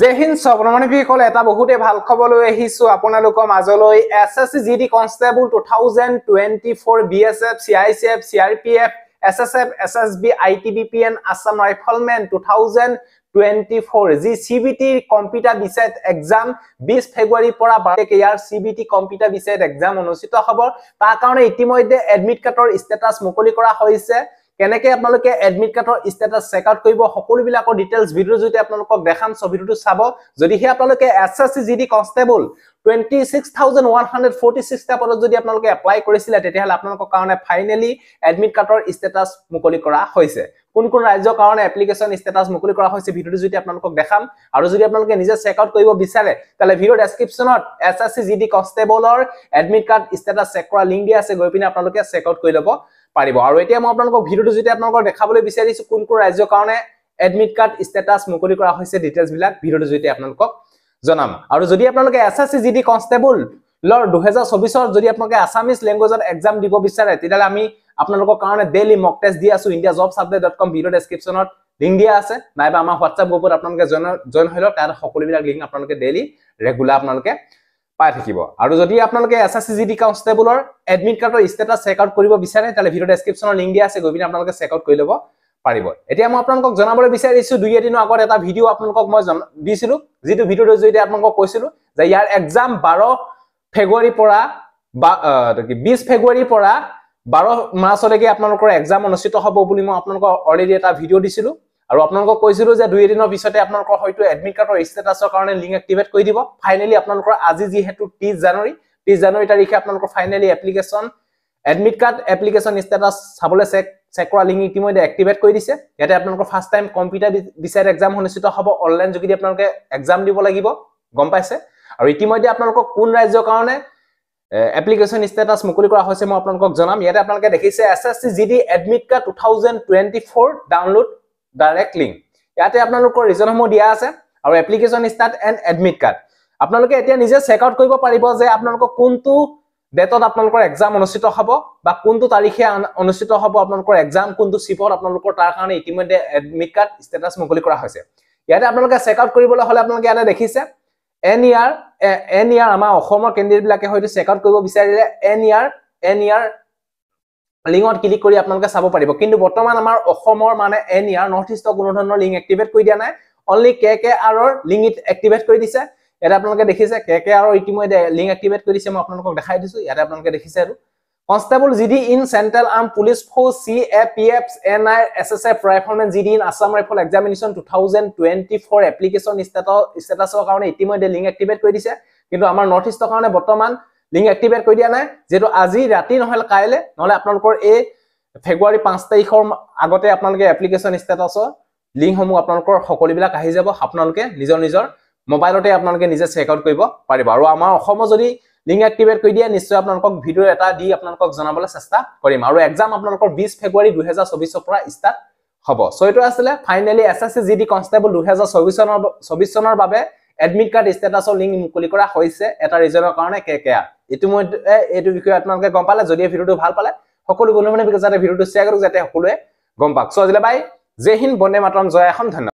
জয় হিন্দ সৱনমণি ভীসকল এটা বহুতেই ভাল খবৰলৈ আহিছোঁ আপোনালোকৰ মাজলৈ S S C G D constable two thousand twenty four B S F C I C F C R P F S S F S S B I T B P N Assam rifleman two thousand twenty four যি C B টিৰ computer বিচাৰ exam বিছ ফেব্ৰুৱাৰীৰ পৰা বাৰ্থে ইয়াৰ C B T computer বিচাৰ exam অনুষ্ঠিত হ'ব তাৰ কাৰণে ইতিমধ্যে এডমিট কাৰ্ডৰ ষ্টেটাছ মুকলি কৰা হৈছে কেনেকৈ আপোনালোকে এডমিট কাৰ্ডৰ ষ্টেটাছ চেক আউট কৰিব সকলোবিলাকৰ ডিটেইলছ ভিডিঅ'ৰ জৰিয়তে আপোনালোকক দেখাম চ' ভিডিঅ'টো চাব যদিহে আপোনালোকে S S G D constable twenty six thousand যদি আপোনালোকে এপ্লাই কৰিছিলে তেতিয়াহ'লে আপোনালোকৰ কাৰণে ফাইনেলি এডমিট কাৰ্ডৰ ষ্টেটাছ মুকলি কৰা হৈছে কোন কোন ৰাজ্যৰ কাৰণে এপ্লিকেশ্যন ষ্টেটাছ মুকলি কৰা হৈছে ভিডিঅ'টো যদি আপোনালোকক দেখাম আৰু যদি আপোনালোকে নিজে চেক আউট কৰিব বিচাৰে তাহলে ভিডিঅ' ডেছক্ৰিপশ্যনত S S C G D কনষ্টেবলৰ এডমিট কাৰ্ড ষ্টেটাছ চেক কৰা লিংক দিয়া আছে গৈ পিনি আপোনালোকে চেক আউট কৰি ল'ব পাৰিব আৰু এতিয়া মই আপোনালোকক ভিডিঅ'টো যেতিয়া আপোনালোকক দেখাবলৈ বিচাৰিছো কোন কোন ৰাজ্যৰ কাৰণে এডমিট কাৰ্ড ষ্টেটাছ মুকলি কৰা হৈছে ডিটেইলছবিলাক ভিডিঅ'টো যেতিয়া আপোনালোকক জনাম আৰু যদি আপোনালোকে S S C G D কনষ্টেবলৰ দুহেজাৰ চৌবিছৰ যদি আপোনালোকে আছামিজ লেংগুৱেজত এক্সাম দিব বিচাৰে তেতিয়াহ'লে আমি আপোনালোকৰ কাৰণে ডেইলি মক টেষ্ট দি আছো India job subject com video' ডেছক্ৰিপশ্যনত লিংক দিয়া আছে নাইবা আমাৰ হোৱাটছআপ গ্ৰুপত আপোনালোকে জইন জইন হৈ তাত সকলোবিলাক লিংক আপোনালোকে ডেইলি ৰেগুলাৰ আপোনালোকে পাই থাকিব আৰু যদি আপোনালোকে S S C G D কনষ্টেবলৰ এডমিট কাৰ্ডৰ ষ্টেটাছ চেক আউট কৰিব বিচাৰে তাহলে ভিডিঅ' ডেছক্ৰিপশ্যনৰ লিংক দিয়া আছে গৈ পিনি আপোনালোকে চেক আউট কৰি ল'ব পাৰিব এতিয়া মই আপোনালোকক জনাবলৈ বিচাৰিছোঁ দুই এদিনৰ আগত এটা ভিডিঅ' আপোনালোকক মই দিছিলোঁ যিটো ভিডিঅ'টোৰ জৰিয়তে আপোনালোকক কৈছিলোঁ যে ইয়াৰ এক্সাম বাৰ ফেব্ৰুৱাৰীৰ পৰা বা কি বিছ ফেব্ৰুৱাৰীৰ পৰা বাৰ মাৰ্চলৈকে আপোনালোকৰ এক্সাম অনুষ্ঠিত হ'ব বুলি মই আপোনালোকক অলৰেডি এটা ভিডিঅ' দিছিলোঁ আৰু আপোনালোকক কৈছিলোঁ যে দুই এদিনৰ পিছতে আপোনালোকৰ হয়তো এডমিট কাৰ্ডৰ ষ্টেটাছৰ কাৰণে লিংক এক্টিভেট কৰি দিব ফাইনেলি আপোনালোকৰ আজি যিহেতু ত্ৰিছ জানুৱাৰী ত্ৰিছ জানুৱাৰী তাৰিখে আপোনালোকৰ finally application admit card application status চাবলৈ চেক চেক কৰা লিংক ইতিমধ্যে এক্টিভেট কৰি দিছে ইয়াতে আপোনালোকৰ ফাৰ্ষ্ট টাইম কম্পিউটাৰ বিচাৰি এক্সাম অনুষ্ঠিত হ'ব অনলাইন যোগেদি আপোনালোকে এক্সাম দিব লাগিব গম পাইছে আৰু ইতিমধ্যে আপোনালোকক কোন ৰাজ্যৰ কাৰণে এপ্লিকেশ্যন ষ্টেটাছ মুকলি কৰা হৈছে মই আপোনালোকক জনাম ইয়াতে আপোনালোকে দেখিছে S S C G D admit card two thousand twenty four download direct link ইয়াতে আপোনালোকৰ ৰিজনসমূহ দিয়া আছে আৰু application start and admit card আপোনালোকে এতিয়া নিজে চেক আউট কৰিব পাৰিব যে আপোনালোকৰ কোনটো ডেটত আপোনালোকৰ এক্সাম অনুষ্ঠিত হ'ব বা কোনটো তাৰিখে অনুষ্ঠিত হ'ব আপোনালোকৰ এক্সাম কোনটো চিপত আপোনালোকৰ তাৰ কাৰণে ইতিমধ্যে এডমিট কাৰ্ড ষ্টেটাছ মুকলি কৰা হৈছে ইয়াতে আপোনালোকে চেক আউট কৰিবলৈ হ'লে আপোনালোকে ইয়াতে দেখিছে এন ইয়াৰ এন ইয়াৰ আমাৰ অসমৰ কেণ্ডিডেটবিলাকে হয়তো চেক আউট কৰিব বিচাৰিলে এন ইয়াৰ এন ইয়াৰ লিংকত ক্লিক কৰি আপোনালোকে চাব পাৰিব কিন্তু বৰ্তমান আমাৰ অসমৰ মানে এন ইয়াৰ নৰ্থ ইষ্টৰ কোনো ধৰণৰ লিংক এক্টিভেট কৰি দিয়া নাই অনলি কে কে আৰৰ লিংক এক্টিভেট কৰি দিছে ইয়াতে আপোনালোকে দেখিছে কে কে আৰ ইতিমধ্যে লিংক এক্টিভেট কৰি দিছে মই আপোনালোকক দেখাই দিছোঁ ইয়াতে আপোনালোকে দেখিছে আৰু constable G D in central arm police force C A P F N I S S F riflemen G D in Assam rifle examination two thousand twenty four application ষ্টেটাছৰ কাৰণে ইতিমধ্যে লিংক এক্টিভেট কৰি দিছে কিন্তু আমাৰ নৰ্থ ইষ্টৰ কাৰণে বৰ্তমান লিংক এক্টিভেট কৰি দিয়া নাই যিহেতু আজি ৰাতি নহ'লে কাইলৈ নহ'লে আপোনালোকৰ এই ফেব্ৰুৱাৰী পাঁচ তাৰিখৰ আগতে আপোনালোকে এপ্লিকেশ্যন ষ্টেটাছৰ লিংকসমূহ আপোনালোকৰ সকলোবিলাক আহি যাব আপোনালোকে নিজৰ নিজৰ মোবাইলতে আপোনালোকে নিজে চেক আউট কৰিব পাৰিব আৰু আমাৰ অসমত যদি লিংক এক্টিভেট কৰি দিয়ে নিশ্চয় আপোনালোকক ভিডিঅ' এটা দি আপোনালোকক জনাবলৈ চেষ্টা কৰিম আৰু এক্সাম আপোনালোকৰ বিছ ফেব্ৰুৱাৰী দুহেজাৰ চৌবিছৰ পৰা ষ্টাৰ্ট হ'ব চ' আছিলে finally S S C G D constable দুহেজাৰ চৌবিছ চনৰ চৌবিছ চনৰ বাবে এডমিট কাৰ্ড ষ্টেটাছৰ লিংক মুকলি কৰা হৈছে এটা ৰিজনৰ কাৰণে কে কে ইতিমধ্যে এইটো বিষয়ে আপোনালোকে গম পালে যদি ভিডিঅ'টো ভাল পালে সকলো বন্ধু বান্ধৱীক যাতে ভিডিঅ'টো শ্বেয়াৰ কৰক যাতে সকলোৱে গম পাওক চ' আজিলে বাই জে হিন্দ বন্দে মাতৰম জয় অসম ধন্যবাদ